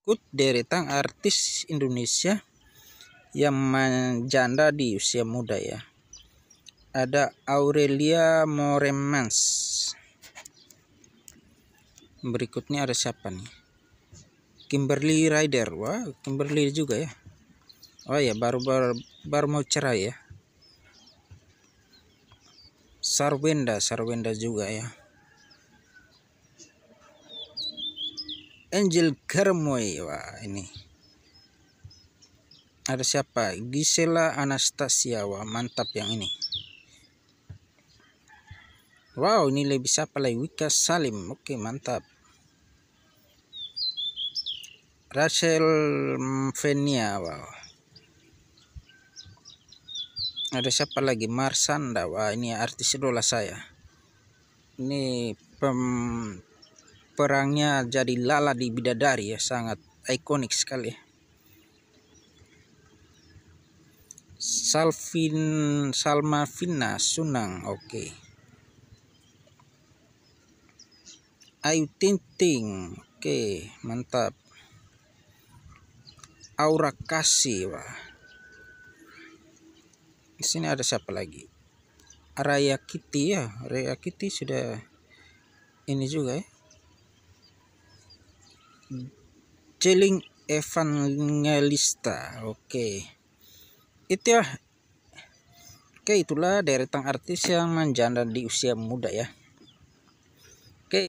berikut deretan artis Indonesia yang menjanda di usia muda ya. Ada Aurelia Moremans. Berikutnya ada siapa nih? Kimberly Rider. Wah, Kimberly juga ya. Oh ya, baru baru, baru mau cerai ya. Sarwenda, Sarwenda juga ya. Angel Garmoy wah ini ada siapa Gisela Anastasia wah mantap yang ini wow ini lebih siapa lagi Wika Salim oke mantap Rachel Venia wow ada siapa lagi Marsanda wah ini artis idola saya ini pem perangnya jadi Lala di Bidadari ya sangat ikonik sekali Salvin Salma Finna Sunang oke okay. Ayu Tinting oke okay, mantap Aura Kasih wah di sini ada siapa lagi Raya Kitty ya Raya Kitty sudah ini juga ya Jeling Evangelista. Oke. Okay. Itu ya. Oke, okay, itulah deretan artis yang menjanda di usia muda ya.